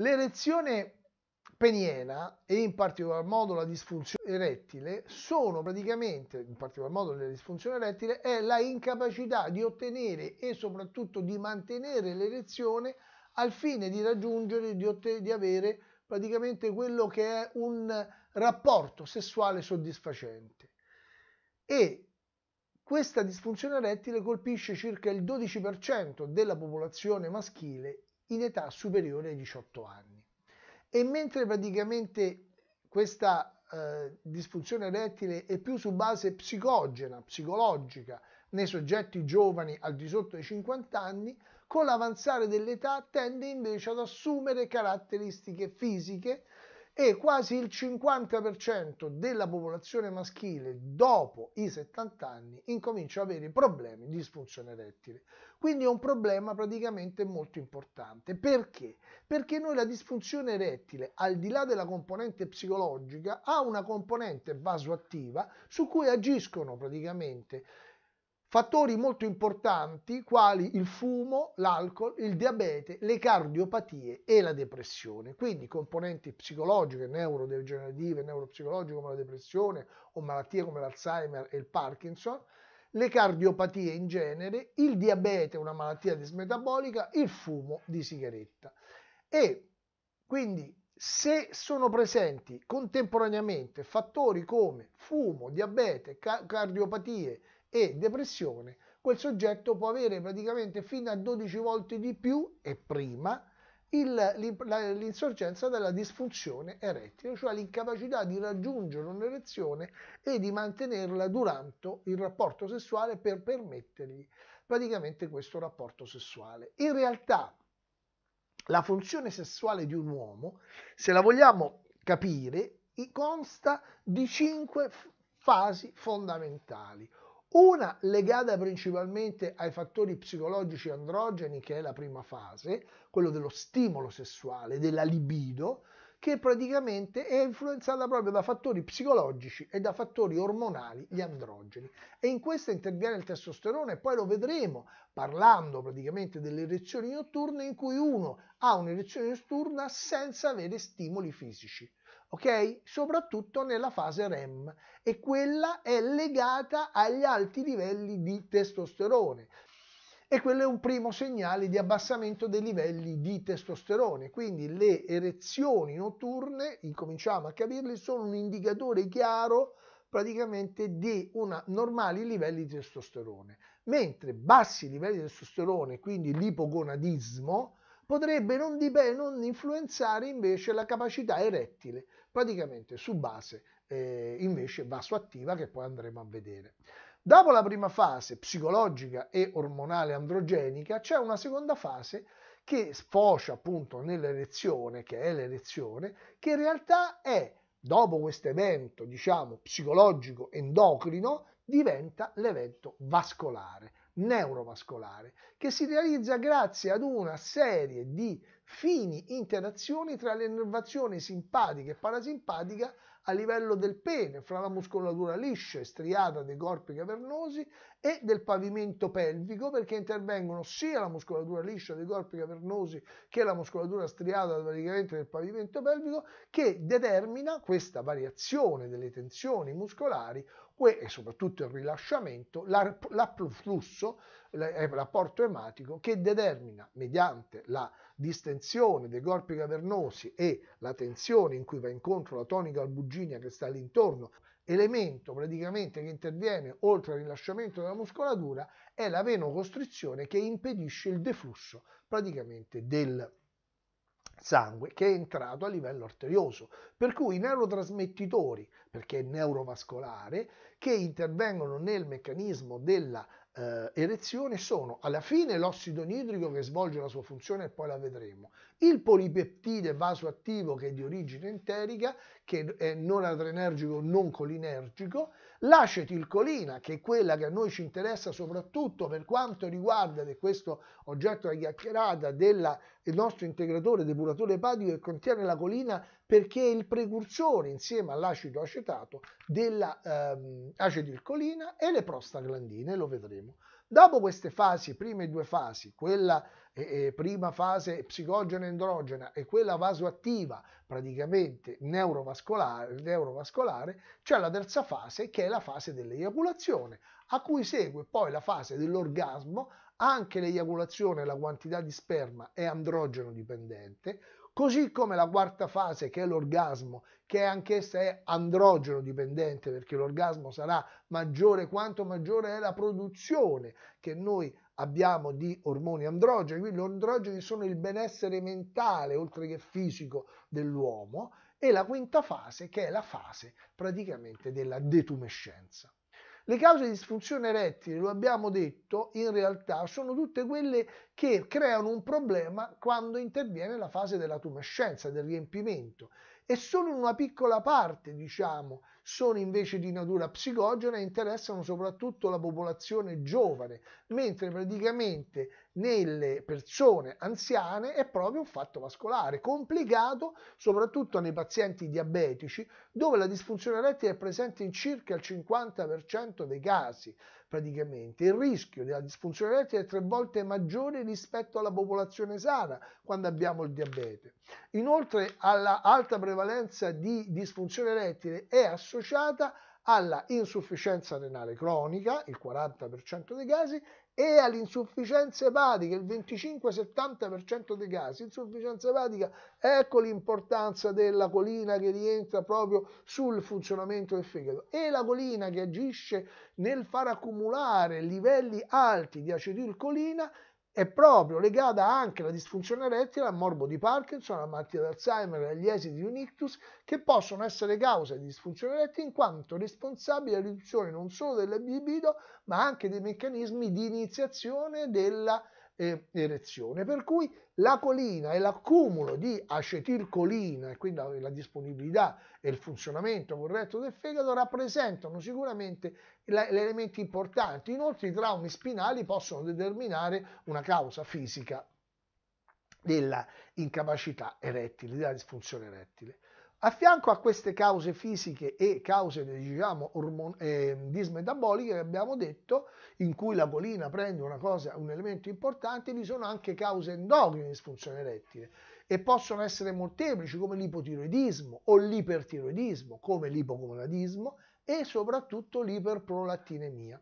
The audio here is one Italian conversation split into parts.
L'erezione peniena e in particolar modo la disfunzione erettile sono praticamente, in particolar modo la disfunzione erettile, è la incapacità di ottenere e soprattutto di mantenere l'erezione al fine di raggiungere, di, ottenere, di avere praticamente quello che è un rapporto sessuale soddisfacente. E questa disfunzione erettile colpisce circa il 12% della popolazione maschile in età superiore ai 18 anni. E mentre praticamente questa eh, disfunzione erettile è più su base psicogena, psicologica, nei soggetti giovani al di sotto dei 50 anni, con l'avanzare dell'età tende invece ad assumere caratteristiche fisiche e quasi il 50% della popolazione maschile dopo i 70 anni incomincia ad avere problemi di disfunzione erettile. Quindi è un problema praticamente molto importante. Perché? Perché noi la disfunzione erettile, al di là della componente psicologica, ha una componente vasoattiva su cui agiscono praticamente fattori molto importanti quali il fumo, l'alcol, il diabete, le cardiopatie e la depressione. Quindi componenti psicologiche, neurodegenerative, neuropsicologiche come la depressione o malattie come l'Alzheimer e il Parkinson, le cardiopatie in genere, il diabete, una malattia dismetabolica, il fumo di sigaretta. E quindi se sono presenti contemporaneamente fattori come fumo, diabete, ca cardiopatie, e depressione, quel soggetto può avere praticamente fino a 12 volte di più e prima l'insorgenza della disfunzione erettile, cioè l'incapacità di raggiungere un'erezione e di mantenerla durante il rapporto sessuale per permettergli praticamente questo rapporto sessuale. In realtà la funzione sessuale di un uomo, se la vogliamo capire, consta di cinque fasi fondamentali una legata principalmente ai fattori psicologici androgeni, che è la prima fase, quello dello stimolo sessuale, della libido, che praticamente è influenzata proprio da fattori psicologici e da fattori ormonali, gli androgeni. E in questa interviene il testosterone, e poi lo vedremo parlando praticamente delle erezioni notturne in cui uno ha un'erezione notturna senza avere stimoli fisici ok? Soprattutto nella fase REM e quella è legata agli alti livelli di testosterone e quello è un primo segnale di abbassamento dei livelli di testosterone, quindi le erezioni notturne, incominciamo a capirle, sono un indicatore chiaro praticamente di una, normali livelli di testosterone, mentre bassi livelli di testosterone, quindi l'ipogonadismo, potrebbe non, non influenzare invece la capacità erettile praticamente su base eh, invece vasoattiva che poi andremo a vedere. Dopo la prima fase psicologica e ormonale androgenica c'è una seconda fase che sfocia appunto nell'erezione, che è l'erezione, che in realtà è, dopo questo evento, diciamo, psicologico endocrino, diventa l'evento vascolare neurovascolare che si realizza grazie ad una serie di fini interazioni tra le innervazioni simpatica e parasimpatica a livello del pene, fra la muscolatura liscia e striata dei corpi cavernosi e del pavimento pelvico, perché intervengono sia la muscolatura liscia dei corpi cavernosi che la muscolatura striata praticamente del pavimento pelvico, che determina questa variazione delle tensioni muscolari acque e soprattutto il rilasciamento, l'afflusso, l'apporto ematico che determina mediante la distensione dei corpi cavernosi e la tensione in cui va incontro la tonica albuginia che sta all'intorno, elemento praticamente che interviene oltre al rilasciamento della muscolatura, è la venocostrizione che impedisce il deflusso praticamente del sangue che è entrato a livello arterioso. Per cui i neurotrasmettitori, perché è neurovascolare, che intervengono nel meccanismo della eh, erezione sono alla fine l'ossido nitrico che svolge la sua funzione e poi la vedremo, il polipeptide vasoattivo che è di origine enterica, che è non adrenergico non colinergico, L'acetilcolina, che è quella che a noi ci interessa soprattutto per quanto riguarda, ed è questo oggetto della chiacchierata, del nostro integratore depuratore epatico che contiene la colina perché è il precursore insieme all'acido acetato dell'acetilcolina ehm, e le prostaglandine, lo vedremo. Dopo queste fasi, prime due fasi, quella eh, eh prima fase psicogena endrogena e quella vasoattiva, praticamente neurovascolare, neurovascolare c'è la terza fase che è la fase dell'eiaculazione, a cui segue poi la fase dell'orgasmo, anche l'eiaculazione, la quantità di sperma è androgeno dipendente, Così come la quarta fase, che è l'orgasmo, che anch'essa è androgeno dipendente, perché l'orgasmo sarà maggiore quanto maggiore è la produzione che noi abbiamo di ormoni androgeni, quindi gli androgeni sono il benessere mentale oltre che fisico dell'uomo e la quinta fase che è la fase praticamente della detumescenza. Le cause di disfunzione erettile, lo abbiamo detto, in realtà sono tutte quelle che creano un problema quando interviene la fase della tumescenza, del riempimento e solo una piccola parte, diciamo, sono invece di natura psicogena e interessano soprattutto la popolazione giovane, mentre praticamente nelle persone anziane è proprio un fatto vascolare, complicato soprattutto nei pazienti diabetici, dove la disfunzione erettile è presente in circa il 50% dei casi praticamente. Il rischio della disfunzione disfunzionalità è tre volte maggiore rispetto alla popolazione sana quando abbiamo il diabete. Inoltre alla alta prevalenza di disfunzione erettile è associata alla insufficienza renale cronica, il 40% dei casi, e all'insufficienza epatica, il 25-70% dei casi. Insufficienza epatica, ecco l'importanza della colina che rientra proprio sul funzionamento del fegato. E la colina che agisce nel far accumulare livelli alti di acetilcolina è proprio legata anche alla disfunzione erettile, al morbo di Parkinson, alla malattia d'Alzheimer e agli esiti di un ictus che possono essere causa di disfunzione erettile in quanto responsabili della riduzione non solo della libido ma anche dei meccanismi di iniziazione della eh, erezione. Per cui la colina e l'accumulo di acetilcolina, e quindi la, la disponibilità e il funzionamento corretto del fegato, rappresentano sicuramente gli elementi importanti. Inoltre i traumi spinali possono determinare una causa fisica della incapacità erettile, della disfunzione erettile. A fianco a queste cause fisiche e cause diciamo, ormon- eh, dismetaboliche che abbiamo detto, in cui la colina prende cosa, un elemento importante, vi sono anche cause endocrine di disfunzione erettile e possono essere molteplici come l'ipotiroidismo o l'ipertiroidismo, come l'ipocomonadismo e soprattutto l'iperprolattinemia.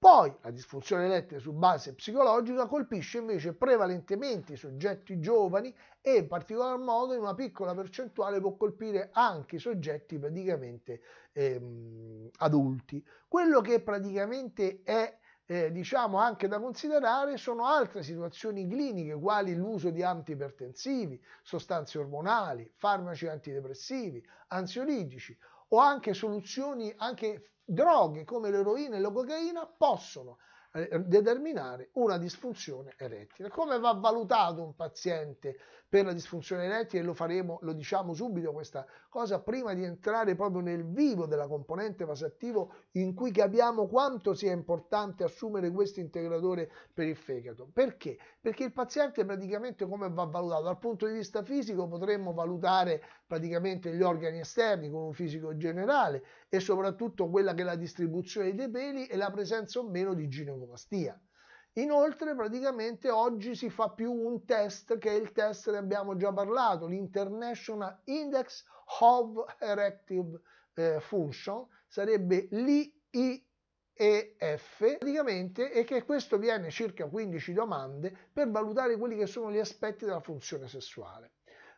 Poi la disfunzione elettrica su base psicologica colpisce invece prevalentemente i soggetti giovani e in particolar modo in una piccola percentuale può colpire anche i soggetti praticamente ehm, adulti. Quello che praticamente è eh, diciamo anche da considerare sono altre situazioni cliniche quali l'uso di antipertensivi, sostanze ormonali, farmaci antidepressivi, ansiolitici o anche soluzioni anche droghe come l'eroina e la cocaina possono eh, determinare una disfunzione erettile. Come va valutato un paziente per la disfunzione erettile e lo faremo, lo diciamo subito questa cosa, prima di entrare proprio nel vivo della componente vasattivo in cui capiamo quanto sia importante assumere questo integratore per il fegato. Perché? Perché il paziente praticamente come va valutato? Dal punto di vista fisico potremmo valutare praticamente gli organi esterni con un fisico generale e soprattutto quella che è la distribuzione dei peli e la presenza o meno di ginecomastia. Inoltre praticamente oggi si fa più un test che è il test ne abbiamo già parlato, l'International Index of Erective eh, Function, sarebbe l'IEF praticamente e che questo viene circa 15 domande per valutare quelli che sono gli aspetti della funzione sessuale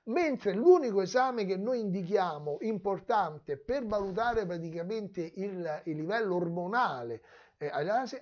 mentre l'unico esame che noi indichiamo importante per valutare praticamente il, il livello ormonale allasi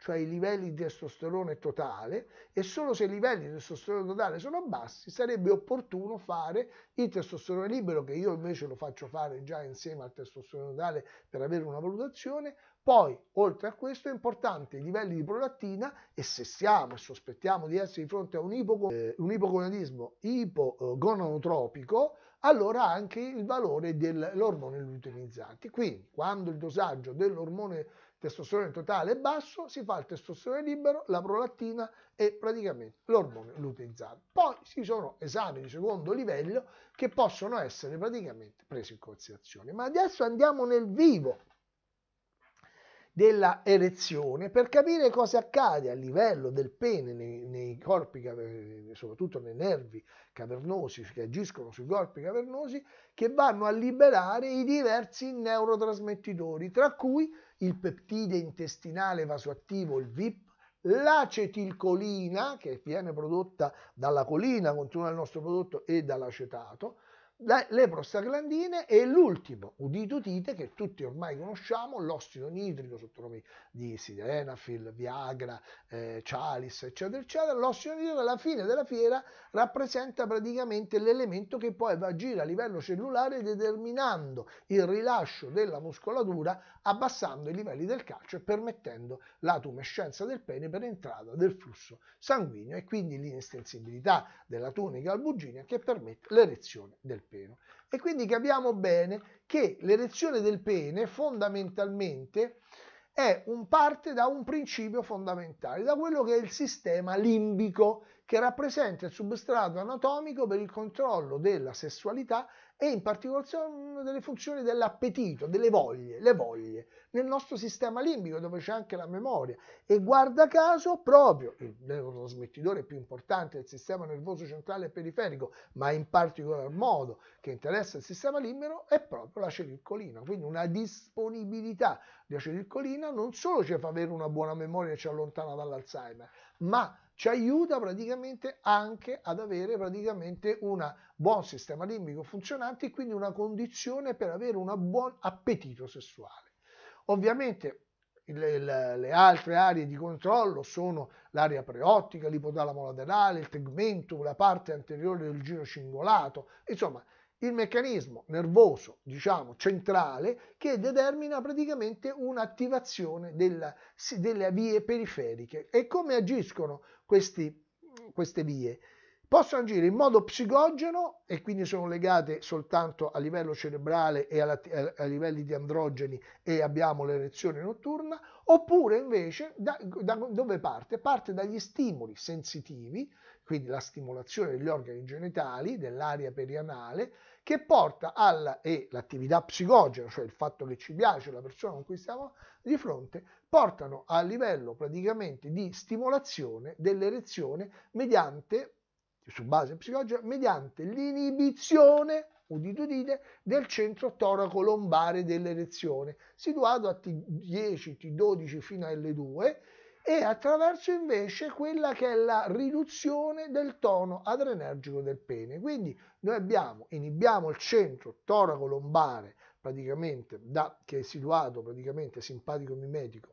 cioè i livelli di testosterone totale, e solo se i livelli di testosterone totale sono bassi sarebbe opportuno fare il testosterone libero, che io invece lo faccio fare già insieme al testosterone totale per avere una valutazione. Poi, oltre a questo, è importante i livelli di prolattina e se siamo e sospettiamo di essere di fronte a un, eh, ipogonadismo ipogonadotropico, allora anche il valore dell'ormone luteinizzante. Quindi, quando il dosaggio dell'ormone testosterone totale è basso, si fa il testosterone libero, la prolattina e praticamente l'ormone luteinizzante. Poi ci sono esami di secondo livello che possono essere praticamente presi in considerazione. Ma adesso andiamo nel vivo della erezione per capire cosa accade a livello del pene nei, nei corpi, soprattutto nei nervi cavernosi che agiscono sui corpi cavernosi, che vanno a liberare i diversi neurotrasmettitori, tra cui il peptide intestinale vasoattivo, il VIP, l'acetilcolina che viene prodotta dalla colina, continua il nostro prodotto, e dall'acetato, le prostaglandine e l'ultimo, udito udite, che tutti ormai conosciamo, l'ossido nitrico sotto nomi di Sidenafil, Viagra, eh, Cialis, eccetera, eccetera. L'ossido nitrico alla fine della fiera rappresenta praticamente l'elemento che poi va a agire a livello cellulare determinando il rilascio della muscolatura, abbassando i livelli del calcio e permettendo la tumescenza del pene per entrata del flusso sanguigno e quindi l'inestensibilità della tunica albuginea che permette l'erezione del pene pene. E quindi capiamo bene che l'erezione del pene fondamentalmente è un parte da un principio fondamentale, da quello che è il sistema limbico, che rappresenta il substrato anatomico per il controllo della sessualità e in particolare modo delle funzioni dell'appetito, delle voglie, le voglie, nel nostro sistema limbico dove c'è anche la memoria. E guarda caso proprio il neurotrasmettitore eh, più importante del sistema nervoso centrale e periferico, ma in particolar modo che interessa il sistema limbico, è proprio la cericolina. Quindi una disponibilità di acetilcolina non solo ci fa avere una buona memoria e ci allontana dall'Alzheimer, ma ci aiuta praticamente anche ad avere praticamente un buon sistema limbico funzionante e quindi una condizione per avere un buon appetito sessuale. Ovviamente le, le, le, altre aree di controllo sono l'area preottica, l'ipotalamo laterale, il tegmentum, la parte anteriore del giro cingolato, insomma il meccanismo nervoso, diciamo, centrale che determina praticamente un'attivazione delle vie periferiche. E come agiscono questi, queste vie? possono agire in modo psicogeno e quindi sono legate soltanto a livello cerebrale e alla, a, a, livelli di androgeni e abbiamo l'erezione notturna, oppure invece da, da, dove parte? Parte dagli stimoli sensitivi, quindi la stimolazione degli organi genitali, dell'area perianale, che porta alla, e l'attività psicogena, cioè il fatto che ci piace la persona con cui stiamo di fronte, portano a livello praticamente di stimolazione dell'erezione mediante su base psicologica mediante l'inibizione, udito dite, del centro toraco-lombare dell'erezione, situato a T10, T12 fino a L2 e attraverso invece quella che è la riduzione del tono adrenergico del pene. Quindi noi abbiamo, inibiamo il centro toraco-lombare praticamente da, che è situato praticamente simpatico-mimetico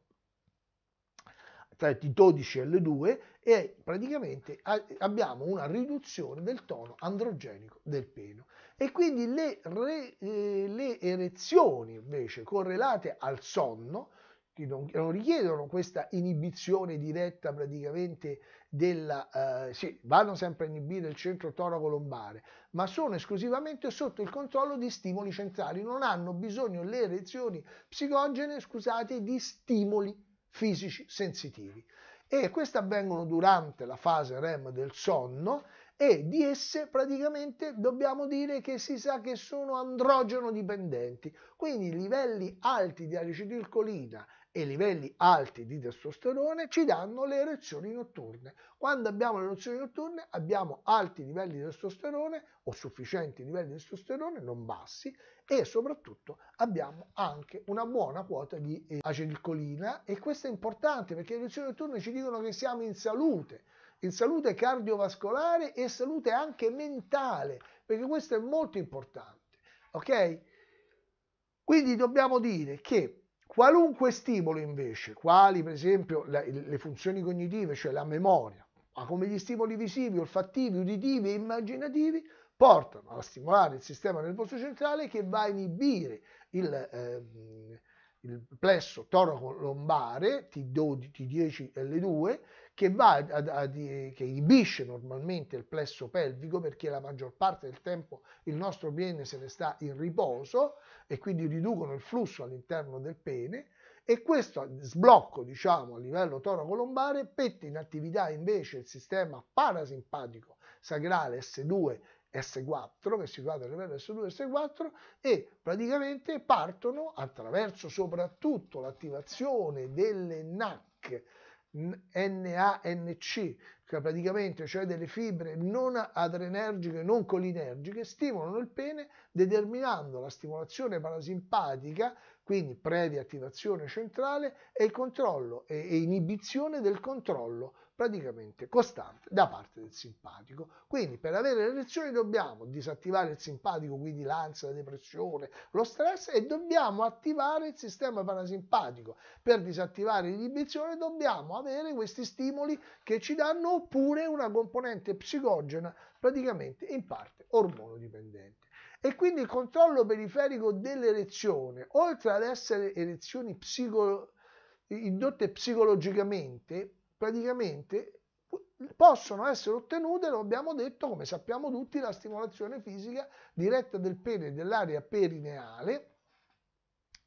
tra t 12 e L2 e praticamente abbiamo una riduzione del tono androgenico del pelo. E quindi le, re, eh, le erezioni invece correlate al sonno che non, non, richiedono questa inibizione diretta praticamente della, eh, sì, vanno sempre a inibire il centro toraco lombare, ma sono esclusivamente sotto il controllo di stimoli centrali, non hanno bisogno le erezioni psicogene, scusate, di stimoli fisici sensitivi e queste avvengono durante la fase REM del sonno e di esse praticamente dobbiamo dire che si sa che sono androgeno dipendenti, quindi livelli alti di acetilcolina e livelli alti di testosterone ci danno le erezioni notturne. Quando abbiamo le erezioni notturne abbiamo alti livelli di testosterone o sufficienti livelli di testosterone, non bassi, e soprattutto abbiamo anche una buona quota di eh, acetilcolina e questo è importante perché le erezioni notturne ci dicono che siamo in salute, in salute cardiovascolare e salute anche mentale, perché questo è molto importante. Ok? Quindi dobbiamo dire che Qualunque stimolo invece, quali per esempio le, le funzioni cognitive, cioè la memoria, ma come gli stimoli visivi, olfattivi, uditivi e immaginativi, portano a stimolare il sistema nervoso centrale che va a inibire il, eh, il plesso toroco-lombare T12, T10L2 che, va a, a, eh, che inibisce normalmente il plesso pelvico perché la maggior parte del tempo il nostro pene se ne sta in riposo e quindi riducono il flusso all'interno del pene e questo sblocco diciamo a livello toracolombare mette in attività invece il sistema parasimpatico sagrale S2 S4 che è situato a livello S2 S4 e praticamente partono attraverso soprattutto l'attivazione delle NAC NANC, cioè praticamente cioè delle fibre non adrenergiche, non colinergiche, stimolano il pene determinando la stimolazione parasimpatica quindi previa attivazione centrale e controllo e, inibizione del controllo praticamente costante da parte del simpatico. Quindi per avere le lezioni dobbiamo disattivare il simpatico, quindi l'ansia, la depressione, lo stress e dobbiamo attivare il sistema parasimpatico. Per disattivare l'inibizione dobbiamo avere questi stimoli che ci danno oppure una componente psicogena praticamente in parte ormonodipendente. E quindi il controllo periferico dell'erezione, oltre ad essere erezioni psicolo- indotte psicologicamente, praticamente possono essere ottenute, lo abbiamo detto, come sappiamo tutti, la stimolazione fisica diretta del pene e dell'area perineale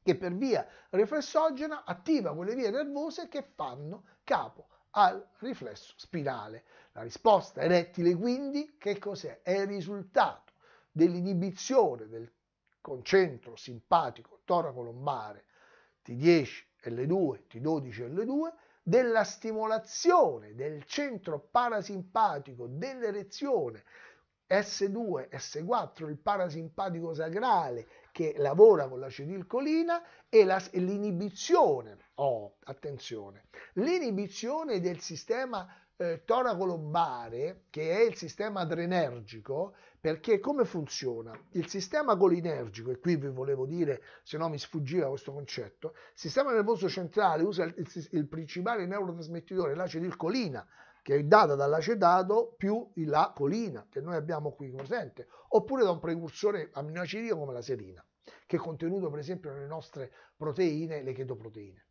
che per via riflessogena attiva quelle vie nervose che fanno capo al riflesso spirale. La risposta erettile quindi che cos'è? È il risultato dell'inibizione del concentro simpatico toracolombare T10, L2, T12, L2 della stimolazione del centro parasimpatico dell'erezione S2, S4, il parasimpatico sacrale che lavora con l'acetilcolina e, la, e l'inibizione, oh, attenzione, l'inibizione del sistema eh, torakolombare, che è il sistema adrenergico, perché come funziona? Il sistema colinergico, e qui vi volevo dire, se no mi sfuggiva questo concetto, il sistema nervoso centrale usa il, il, il principale neurotrasmettitore, l'acetilcolina, che è data dall'acetato più la colina, che noi abbiamo qui presente, oppure da un precursore aminoacidico come la serina, che è contenuto per esempio nelle nostre proteine, le chetoproteine.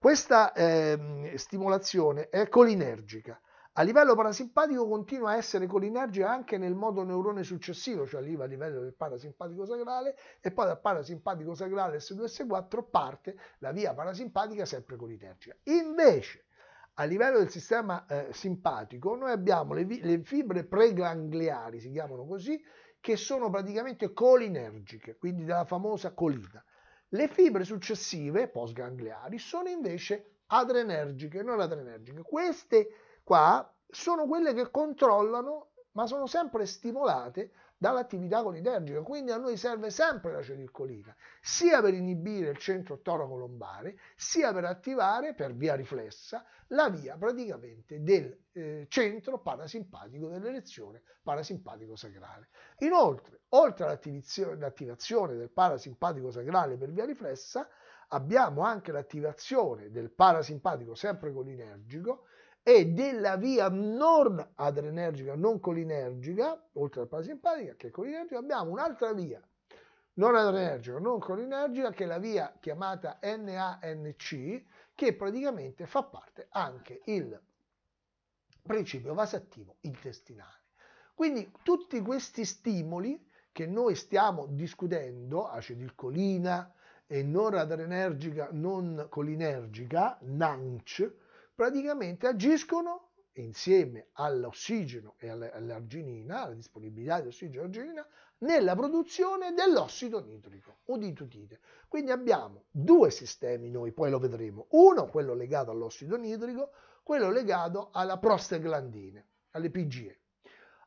Questa eh, stimolazione è colinergica, a livello parasimpatico continua a essere colinergico anche nel modo neurone successivo, cioè arriva a livello del parasimpatico sacrale e poi dal parasimpatico sacrale S2S4 parte la via parasimpatica sempre colinergica. Invece a livello del sistema eh, simpatico noi abbiamo le, le fibre pregangliari, si chiamano così, che sono praticamente colinergiche, quindi della famosa colina. Le fibre successive, postgangliari, sono invece adrenergiche, non adrenergiche. Queste fibre qua sono quelle che controllano, ma sono sempre stimolate dall'attività colinergica, quindi a noi serve sempre la cericcolina, sia per inibire il centro toraco-lombare, sia per attivare per via riflessa la via praticamente del eh, centro parasimpatico dell'erezione parasimpatico-sacrale. Inoltre, oltre all'attivazione del parasimpatico-sacrale per via riflessa, abbiamo anche l'attivazione del parasimpatico sempre colinergico e della via non adrenergica, non colinergica, oltre al parasimpatica che è colinergica, abbiamo un'altra via non adrenergica, non colinergica, che è la via chiamata NANC, che praticamente fa parte anche il principio vasattivo intestinale. Quindi tutti questi stimoli che noi stiamo discutendo, acidilcolina e non adrenergica, non colinergica, NANC, praticamente agiscono insieme all'ossigeno e all'arginina, alla disponibilità di ossigeno e arginina, nella produzione dell'ossido nitrico o di Quindi abbiamo due sistemi noi, poi lo vedremo. Uno, quello legato all'ossido nitrico, quello legato alla prostaglandine, alle PGE.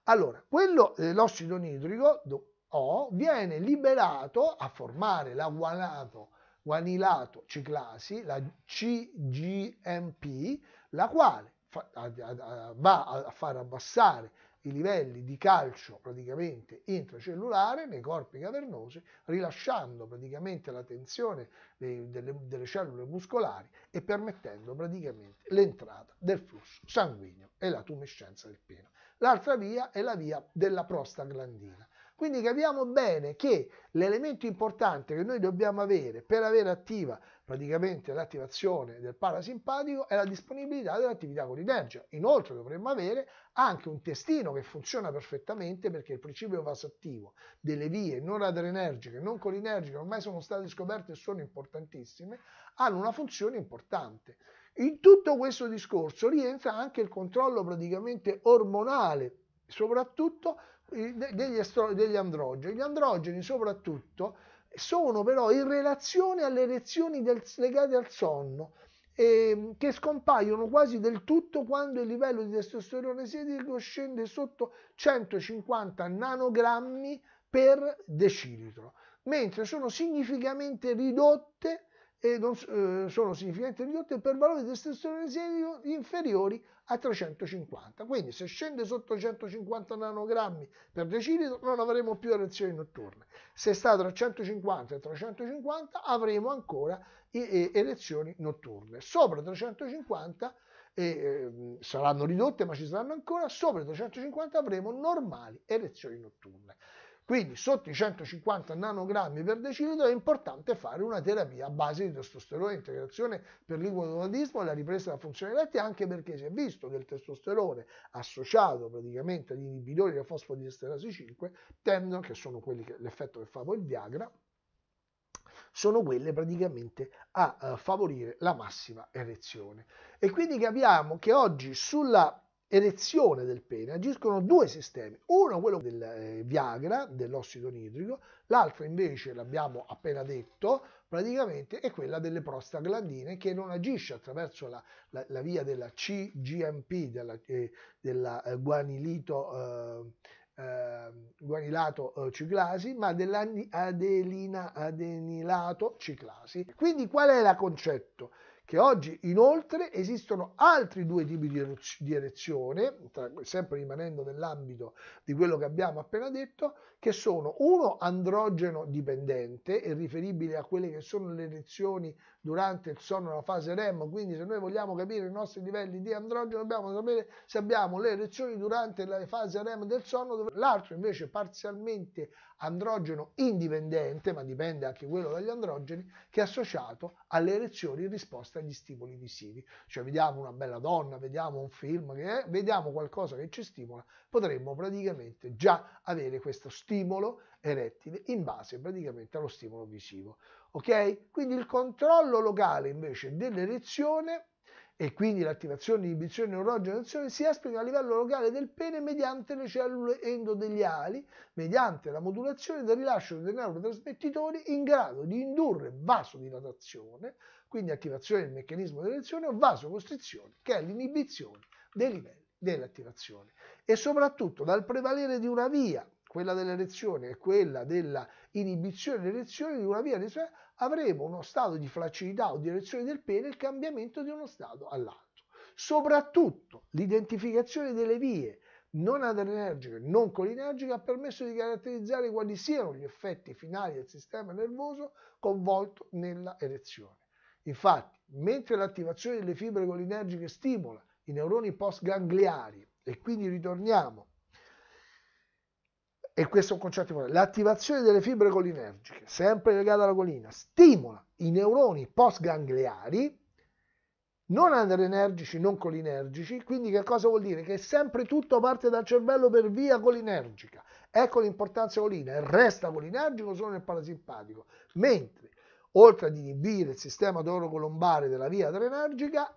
Allora, quello dell'ossido eh, nitrico O viene liberato a formare l'avvanato guanilato ciclasi, la CGMP, la quale fa, a, a, va a far abbassare i livelli di calcio praticamente intracellulare nei corpi cavernosi, rilasciando praticamente la tensione dei, delle, delle, cellule muscolari e permettendo praticamente l'entrata del flusso sanguigno e la tumescenza del pene. L'altra via è la via della prostaglandina. Quindi capiamo bene che l'elemento importante che noi dobbiamo avere per avere attiva praticamente l'attivazione del parasimpatico è la disponibilità dell'attività colinergica. Inoltre dovremmo avere anche un testino che funziona perfettamente perché il principio vasattivo delle vie non e non colinergiche, ormai sono state scoperte e sono importantissime, hanno una funzione importante. In tutto questo discorso rientra anche il controllo praticamente ormonale, soprattutto degli, astro, degli androgeni. Gli androgeni soprattutto sono però in relazione alle reazioni del, legate al sonno eh, che scompaiono quasi del tutto quando il livello di testosterone sedico scende sotto 150 nanogrammi per decilitro, mentre sono significativamente ridotte e non, eh, sono significativamente ridotte per valori di estensione inferiori a 350. Quindi se scende sotto 150 nanogrammi per decilitro non avremo più erezioni notturne. Se sta tra 150 e 350 avremo ancora erezioni notturne. Sopra 350 eh, saranno ridotte ma ci saranno ancora, sopra 350 avremo normali erezioni notturne. Quindi sotto i 150 nanogrammi per decilitro è importante fare una terapia a base di testosterone, integrazione per l'ipotiroidismo e la ripresa della funzione erettiva, anche perché si è visto che il testosterone associato praticamente agli inibitori della fosfodiesterasi 5 tendono, che sono quelli che, l'effetto che fa poi il Viagra, sono quelle praticamente a uh, favorire la massima erezione. E quindi capiamo che oggi sulla elezione del pene agiscono due sistemi, uno quello del eh, Viagra, dell'ossido nitrico, l'altro invece, l'abbiamo appena detto, praticamente è quella delle prostaglandine che non agisce attraverso la, la, la via della CGMP, della, eh, della eh, guanilito, eh, eh, guanilato ciclasi, ma dell'adenilato ciclasi. Quindi qual è il concetto? che oggi inoltre esistono altri due tipi di erezione, sempre rimanendo nell'ambito di quello che abbiamo appena detto, che sono uno androgeno dipendente e riferibile a quelle che sono le erezioni durante il sonno la fase REM, quindi se noi vogliamo capire i nostri livelli di androgeno dobbiamo sapere se abbiamo le erezioni durante la fase REM del sonno, l'altro invece parzialmente androgeno indipendente, ma dipende anche quello dagli androgeni, che è associato alle erezioni in risposta agli stimoli visivi. Cioè vediamo una bella donna, vediamo un film, è, vediamo qualcosa che ci stimola, potremmo praticamente già avere questo stimolo erettile in base praticamente allo stimolo visivo. Ok? Quindi il controllo locale invece dell'erezione e quindi l'attivazione di inibizione neurogena d'azione si esprime a livello locale del pene mediante le cellule endodeliali, mediante la modulazione del rilascio dei neurotrasmettitori in grado di indurre vasodilatazione, quindi attivazione del meccanismo dell'erezione, o vasocostrizione, che è l'inibizione dei livelli dell'attivazione e soprattutto dal prevalere di una via quella dell'erezione e quella dell'inibizione dell'erezione di una via di avremo uno stato di flaccidità o di erezione del pene e il cambiamento di uno stato all'altro. Soprattutto l'identificazione delle vie non adrenergiche e non colinergiche ha permesso di caratterizzare quali siano gli effetti finali del sistema nervoso coinvolto nella erezione. Infatti, mentre l'attivazione delle fibre colinergiche stimola i neuroni postgangliari e quindi ritorniamo e questo è un concetto importante, l'attivazione delle fibre colinergiche, sempre legata alla colina, stimola i neuroni postgangliari non adrenergici, non colinergici, quindi che cosa vuol dire? Che sempre tutto parte dal cervello per via colinergica. Ecco l'importanza colina, resta colinergico solo nel parasimpatico, mentre oltre ad inibire il sistema dorocolombare della via adrenergica,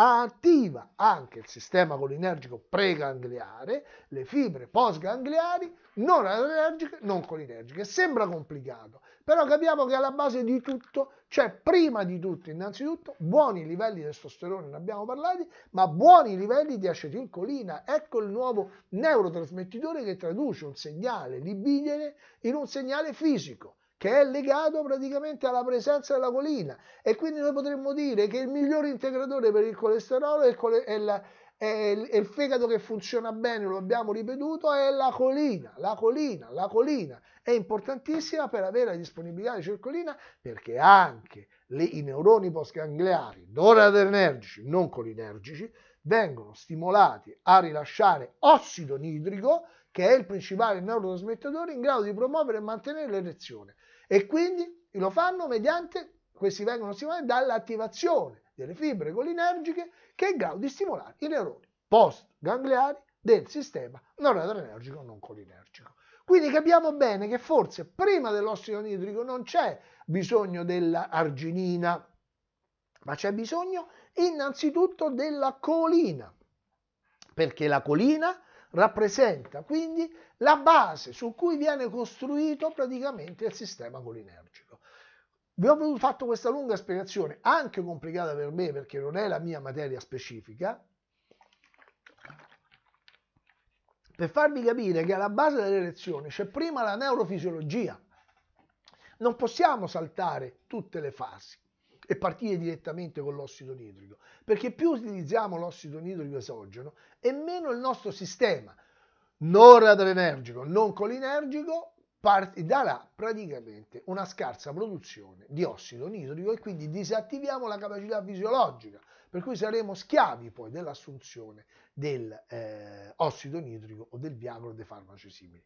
attiva anche il sistema colinergico pregangliare, le fibre postgangliari non adrenergiche, non colinergiche. Sembra complicato, però capiamo che alla base di tutto c'è cioè prima di tutto, innanzitutto, buoni livelli di testosterone, ne abbiamo parlato, ma buoni livelli di acetilcolina. Ecco il nuovo neurotrasmettitore che traduce un segnale libidine in un segnale fisico che è legato praticamente alla presenza della colina e quindi noi potremmo dire che il miglior integratore per il colesterolo è il, col- è la, è il, è il fegato che funziona bene, lo abbiamo ripetuto, è la colina, la colina, la colina è importantissima per avere la disponibilità di cercolina perché anche le, i neuroni postgangliari doradrenergici, non colinergici, vengono stimolati a rilasciare ossido nitrico, che è il principale neurotrasmettatore in grado di promuovere e mantenere l'erezione e quindi lo fanno mediante, questi vengono stimolati dall'attivazione delle fibre colinergiche che è in grado di stimolare i neuroni post-gangliari del sistema noradrenergico non colinergico. Quindi capiamo bene che forse prima dell'ossido nitrico non c'è bisogno dell'arginina, ma c'è bisogno innanzitutto della colina, perché la colina rappresenta quindi la base su cui viene costruito praticamente il sistema colinergico. Vi ho fatto questa lunga spiegazione, anche complicata per me perché non è la mia materia specifica, per farvi capire che alla base delle lezioni c'è prima la neurofisiologia. Non possiamo saltare tutte le fasi e partire direttamente con l'ossido nitrico, perché più utilizziamo l'ossido nitrico esogeno e meno il nostro sistema non noradrenergico, non colinergico, darà praticamente una scarsa produzione di ossido nitrico e quindi disattiviamo la capacità fisiologica, per cui saremo schiavi poi dell'assunzione dell'ossido eh, nitrico o del Viagra o dei farmaci simili.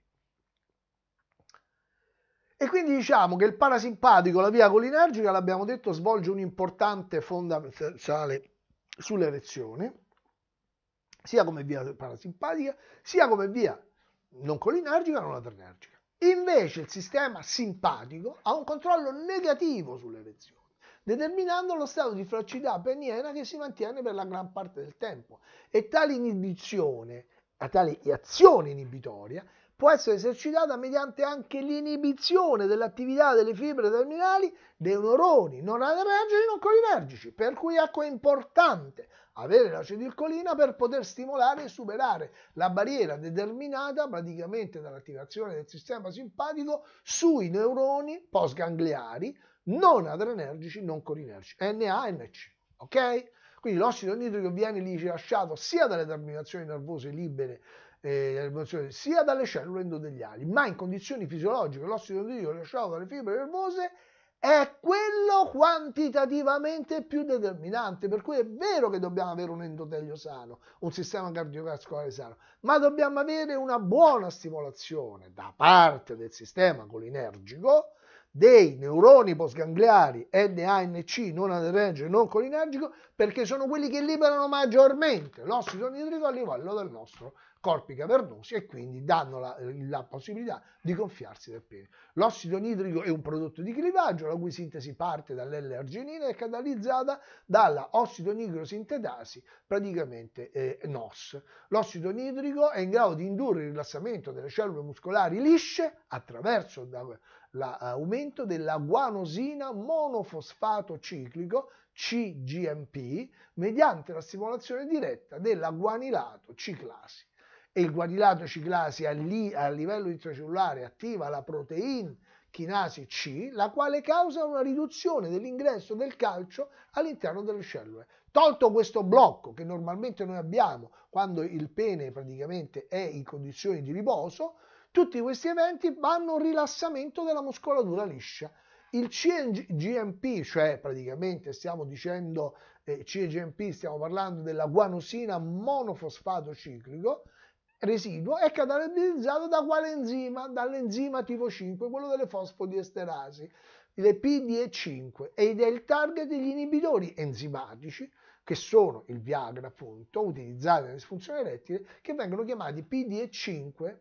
E quindi diciamo che il parasimpatico, la via colinergica, l'abbiamo detto, svolge un importante fondamentale sull'erezione, sia come via parasimpatica, sia come via non colinergica, non adrenergica. Invece il sistema simpatico ha un controllo negativo sull'erezione, determinando lo stato di flaccidità peniena che si mantiene per la gran parte del tempo. E tale inibizione, a tale azione inibitoria, può essere esercitata mediante anche l'inibizione dell'attività delle fibre terminali dei neuroni non adrenergici e non colinergici, per cui ecco è importante avere la acetilcolina per poter stimolare e superare la barriera determinata praticamente dall'attivazione del sistema simpatico sui neuroni postgangliari non adrenergici non colinergici, NANC, ok? Quindi l'ossido nitrico viene lì rilasciato sia dalle terminazioni nervose libere eh, sia dalle cellule endoteliali, ma in condizioni fisiologiche l'ossido endotelico rilasciato dalle fibre nervose è quello quantitativamente più determinante, per cui è vero che dobbiamo avere un endotelio sano, un sistema cardiovascolare sano, ma dobbiamo avere una buona stimolazione da parte del sistema colinergico dei neuroni postgangliari NANC non aderente e non colinergico perché sono quelli che liberano maggiormente l'ossido nitrico a livello del nostro corpi cavernosi e quindi danno la, la possibilità di gonfiarsi del pene. L'ossido nitrico è un prodotto di clivaggio la cui sintesi parte dall'L-arginina e catalizzata dalla ossido nitrosintetasi praticamente eh, NOS. L'ossido nitrico è in grado di indurre il rilassamento delle cellule muscolari lisce attraverso da, l'aumento eh, della guanosina monofosfato ciclico CGMP mediante la stimolazione diretta della guanilato ciclasi. E il guanilato ciclasi a, li, a livello intracellulare attiva la proteina chinasi C, la quale causa una riduzione dell'ingresso del calcio all'interno delle cellule. Tolto questo blocco che normalmente noi abbiamo quando il pene praticamente è in condizioni di riposo, tutti questi eventi vanno a un rilassamento della muscolatura liscia. Il CGMP, cioè praticamente stiamo dicendo eh, CGMP, stiamo parlando della guanosina monofosfato ciclico, residuo, è catalizzato da quale enzima? Dall'enzima tipo 5, quello delle fosfodiesterasi, le PDE5, ed è il target degli inibitori enzimatici, che sono il Viagra appunto, utilizzati nella disfunzione erettile, che vengono chiamati PDE5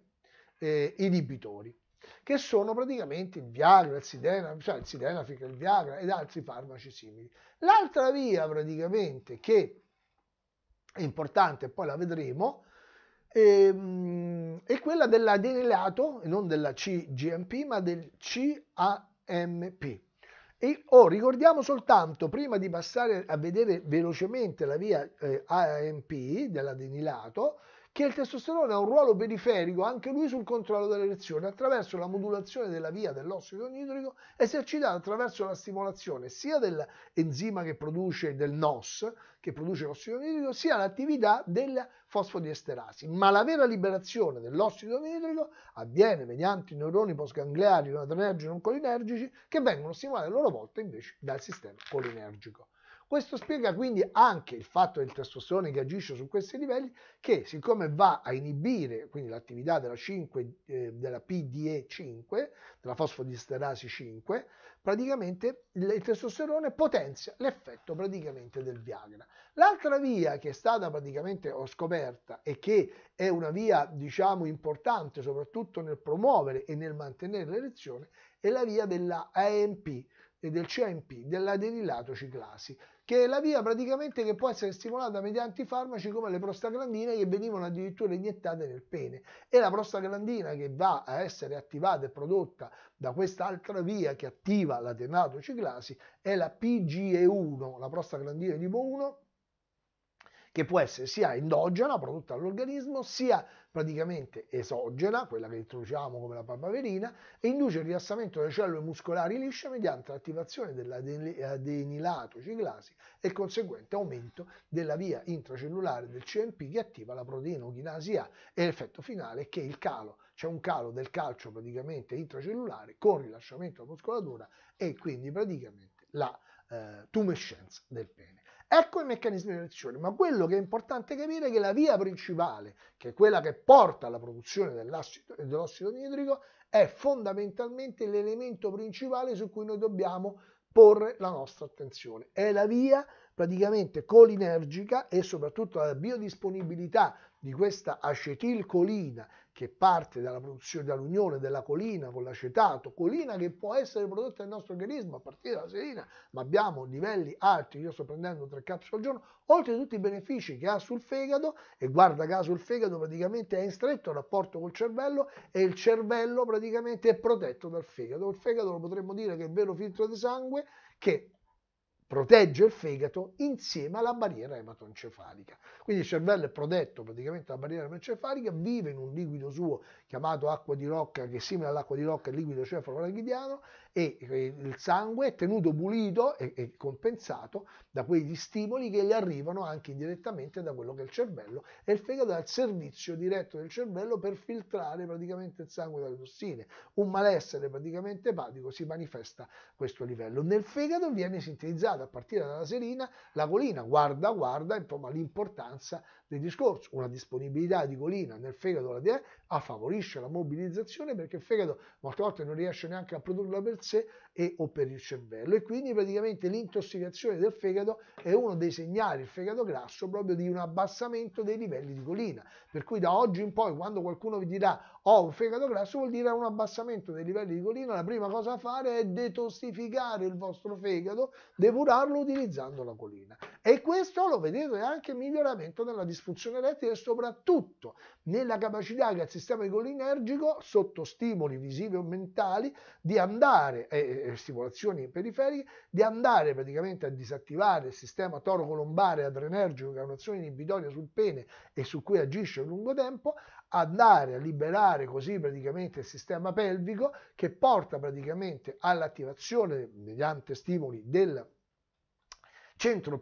eh, inibitori, che sono praticamente il Viagra, il Sidena, cioè il Sidena, il Viagra ed altri farmaci simili. L'altra via praticamente che è importante, poi la vedremo, ehm, è quella dell'adenilato, non della CGMP, ma del CAMP. E, oh, ricordiamo soltanto, prima di passare a vedere velocemente la via eh, AMP dell'adenilato, che il testosterone ha un ruolo periferico anche lui sul controllo dell'erezione attraverso la modulazione della via dell'ossido nitrico esercitata attraverso la stimolazione sia dell'enzima che produce del NOS, che produce l'ossido nitrico, sia l'attività della fosfodiesterasi. Ma la vera liberazione dell'ossido nitrico avviene mediante i neuroni postgangliari non noradrenergici non colinergici che vengono stimolati a loro volta invece dal sistema colinergico. Questo spiega quindi anche il fatto del testosterone che agisce su questi livelli che siccome va a inibire quindi l'attività della, 5, eh, della PDE5, della fosfodiesterasi 5, praticamente il testosterone potenzia l'effetto praticamente del Viagra. L'altra via che è stata praticamente scoperta e che è una via diciamo importante soprattutto nel promuovere e nel mantenere l'elezione è la via della AMP e del CMP, dell'adenilato ciclasi, che è la via praticamente che può essere stimolata mediante farmaci come le prostaglandine che venivano addirittura iniettate nel pene. E la prostaglandina che va a essere attivata e prodotta da quest'altra via che attiva la tenatociclasi è la PGE1, la prostaglandina tipo 1 che può essere sia endogena, prodotta dall'organismo, sia praticamente esogena, quella che introduciamo come la papaverina, e induce il rilassamento delle cellule muscolari lisce mediante l'attivazione dell'adenilato ciclasi e il conseguente aumento della via intracellulare del CMP che attiva la proteina chinasi A e l'effetto finale è che il calo, c'è un calo del calcio praticamente intracellulare con rilasciamento della muscolatura e quindi praticamente la eh, tumescenza del pene. Ecco i meccanismi di reazione, ma quello che è importante capire è che la via principale, che è quella che porta alla produzione dell'ossido nitrico, è fondamentalmente l'elemento principale su cui noi dobbiamo porre la nostra attenzione. È la via praticamente colinergica e soprattutto la biodisponibilità di questa acetilcolina che parte dalla produzione dall'unione della colina con l'acetato, colina che può essere prodotta nel nostro organismo a partire dalla serina, ma abbiamo livelli alti, io sto prendendo tre capsule al giorno, oltre a tutti i benefici che ha sul fegato e guarda caso il fegato praticamente è in stretto rapporto col cervello e il cervello praticamente è protetto dal fegato, il fegato lo potremmo dire che è il vero filtro di sangue che protegge il fegato insieme alla barriera ematoencefalica. Quindi il cervello è protetto praticamente dalla barriera ematoencefalica, vive in un liquido suo chiamato acqua di rocca, che è simile all'acqua di rocca, il liquido cefalorachidiano, e eh, il sangue è tenuto pulito e, compensato da quegli stimoli che gli arrivano anche indirettamente da quello che è il cervello e il fegato ha il servizio diretto del cervello per filtrare praticamente il sangue dalle tossine. Un malessere praticamente epatico si manifesta a questo livello. Nel fegato viene sintetizzata a partire dalla serina la colina, guarda guarda insomma l'importanza del discorso, una disponibilità di colina nel fegato laterale favorisce la mobilizzazione perché il fegato molte volte non riesce neanche a produrla per sé e, o per il cervello e quindi praticamente l'intossicazione del fegato è uno dei segnali, il fegato grasso, proprio di un abbassamento dei livelli di colina. Per cui da oggi in poi quando qualcuno vi dirà ho oh, un fegato grasso vuol dire un abbassamento dei livelli di colina, la prima cosa da fare è detossificare il vostro fegato, depurarlo utilizzando la colina. E questo lo vedete anche miglioramento nella disfunzione elettrica e soprattutto nella capacità che ha il sistema ecolinergico, sotto stimoli visivi o mentali, di andare, e, eh, e eh, eh, stimolazioni periferiche, di andare praticamente a disattivare il sistema toro-colombare adrenergico che ha un'azione inibitoria sul pene e su cui agisce a lungo tempo, andare a liberare così praticamente il sistema pelvico che porta praticamente all'attivazione mediante stimoli del centro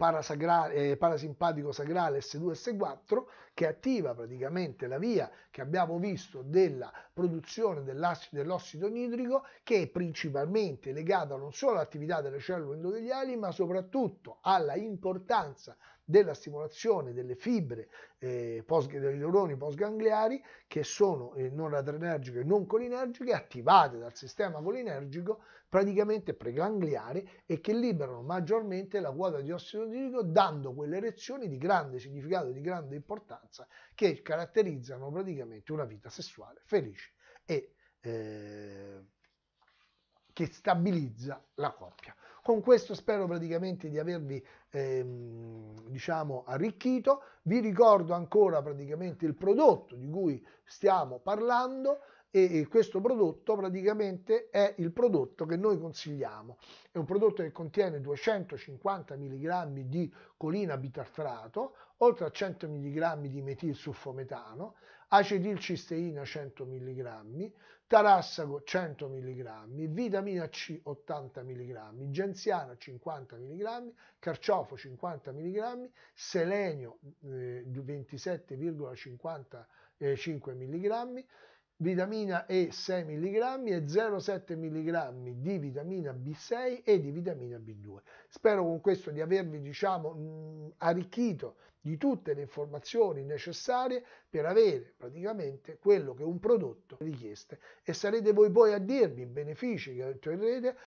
eh, parasimpatico sagrale S2 S4 che attiva praticamente la via che abbiamo visto della produzione dell'ossido dell nitrico che è principalmente legata non solo all'attività delle cellule endoteliali ma soprattutto alla importanza della stimolazione delle fibre eh, post, dei neuroni postgangliari che sono eh, non adrenergiche e non colinergiche, attivate dal sistema colinergico praticamente pregangliare e che liberano maggiormente la quota di ossido nitrico dando quelle erezioni di grande significato, e di grande importanza che caratterizzano praticamente una vita sessuale felice e eh, che stabilizza la coppia. Con questo spero praticamente di avervi ehm, diciamo arricchito. Vi ricordo ancora praticamente il prodotto di cui stiamo parlando e questo prodotto praticamente è il prodotto che noi consigliamo. È un prodotto che contiene 250 mg di colina bitartrato, oltre a 100 mg di metil sulfometano acetilcisteina 100 mg, tarassaco 100 mg, vitamina C 80 mg, genziana 50 mg, carciofo 50 mg, selenio eh, 27,55 eh, mg, vitamina E 6 mg e 0,7 mg di vitamina B6 e di vitamina B2. Spero con questo di avervi diciamo, mm, arricchito di tutte le informazioni necessarie per avere praticamente quello che un prodotto richieste e sarete voi poi a dirmi i benefici che otterrete